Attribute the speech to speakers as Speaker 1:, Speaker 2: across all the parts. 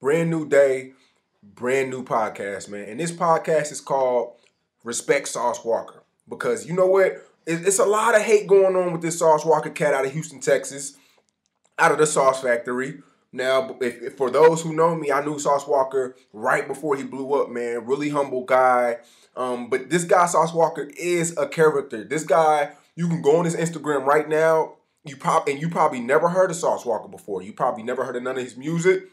Speaker 1: Brand new day, brand new podcast, man. And this podcast is called Respect Sauce Walker because you know what? It's a lot of hate going on with this Sauce Walker cat out of Houston, Texas, out of the Sauce Factory. Now, if, if, for those who know me, I knew Sauce Walker right before he blew up, man. Really humble guy. Um, but this guy, Sauce Walker, is a character. This guy, you can go on his Instagram right now. You pop and you probably never heard of Sauce Walker before. You probably never heard of none of his music.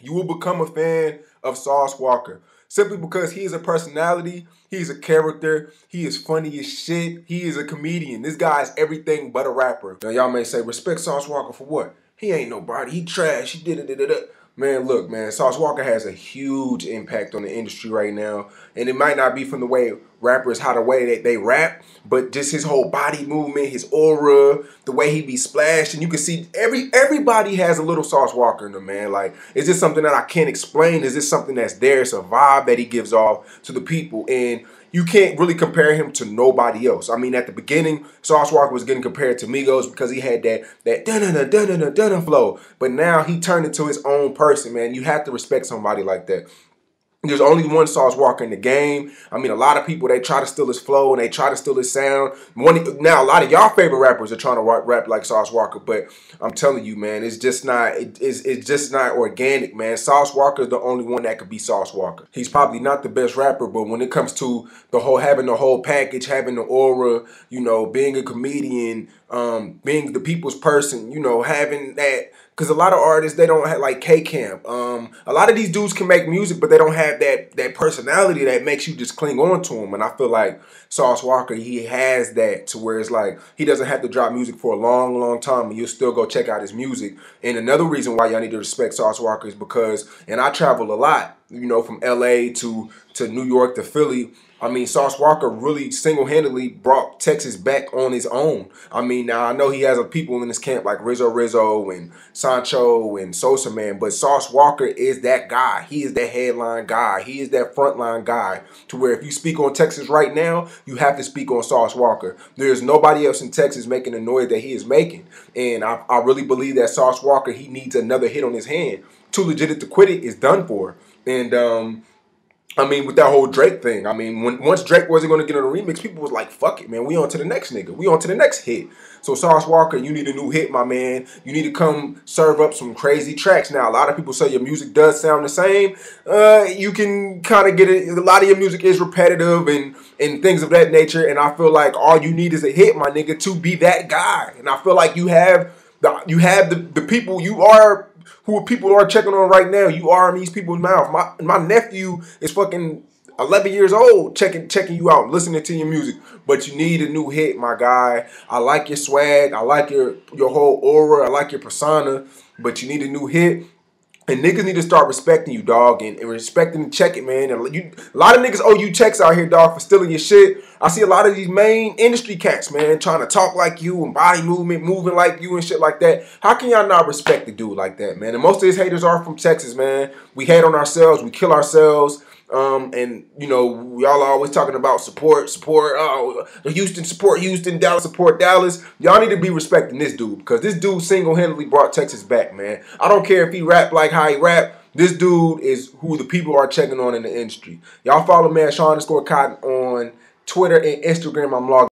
Speaker 1: You will become a fan of Sauce Walker simply because he is a personality, he is a character, he is funny as shit, he is a comedian. This guy is everything but a rapper. Now y'all may say, respect Sauce Walker for what? He ain't nobody, he trash, he did it, Man, look, man, Sauce Walker has a huge impact on the industry right now. And it might not be from the way rappers, how the way that they rap, but just his whole body movement, his aura, the way he be splashed. And you can see every everybody has a little Sauce Walker in them, man. Like, is this something that I can't explain? Is this something that's there? It's a vibe that he gives off to the people. And you can't really compare him to nobody else. I mean, at the beginning, Sauce Walker was getting compared to Migos because he had that that da da da da da da flow, but now he turned into his own person, man. You have to respect somebody like that. There's only one Sauce Walker in the game. I mean, a lot of people they try to steal his flow and they try to steal his sound. One, now, a lot of y'all favorite rappers are trying to rap, rap, like Sauce Walker, but I'm telling you, man, it's just not it, it's, it's just not organic, man. Sauce Walker is the only one that could be Sauce Walker. He's probably not the best rapper, but when it comes to the whole having the whole package, having the aura, you know, being a comedian, um, being the people's person, you know, having that Cause a lot of artists they don't have like K Camp. Um, a lot of these dudes can make music, but they don't have that that personality that makes you just cling on to them. And I feel like Sauce Walker, he has that to where it's like he doesn't have to drop music for a long, long time, and you'll still go check out his music. And another reason why y'all need to respect Sauce Walker is because, and I travel a lot, you know, from LA to to New York to Philly. I mean, Sauce Walker really single-handedly brought Texas back on his own. I mean, now I know he has people in his camp like Rizzo Rizzo and Sancho and Sosa Man, but Sauce Walker is that guy. He is that headline guy. He is that frontline guy to where if you speak on Texas right now, you have to speak on Sauce Walker. There's nobody else in Texas making the noise that he is making. And I, I really believe that Sauce Walker, he needs another hit on his hand. Too legit to quit it is done for. And um, I mean, with that whole Drake thing, I mean, when once Drake wasn't going to get on remix, people was like, "Fuck it, man, we on to the next nigga, we on to the next hit." So Sauce Walker, you need a new hit, my man. You need to come serve up some crazy tracks. Now, a lot of people say your music does sound the same. Uh, you can kind of get it. A lot of your music is repetitive and and things of that nature. And I feel like all you need is a hit, my nigga, to be that guy. And I feel like you have the you have the, the people you are who are people are checking on right now. You are in these people's mouth. My my nephew is fucking 11 years old checking checking you out, listening to your music. But you need a new hit, my guy. I like your swag. I like your your whole aura. I like your persona. But you need a new hit. And niggas need to start respecting you, dog, and, and respecting the check it, man. And you, a lot of niggas owe you checks out here, dog, for stealing your shit. I see a lot of these main industry cats, man, trying to talk like you and body movement, moving like you and shit like that. How can y'all not respect the dude like that, man? And most of his haters are from Texas, man. We hate on ourselves, we kill ourselves. Um, and you know, y'all are always talking about support, support. Oh, Houston support Houston, Dallas support Dallas. Y'all need to be respecting this dude because this dude single-handedly brought Texas back, man. I don't care if he rap like how he rap. This dude is who the people are checking on in the industry. Y'all follow man Sean underscore Cotton on Twitter and Instagram. I'm logged.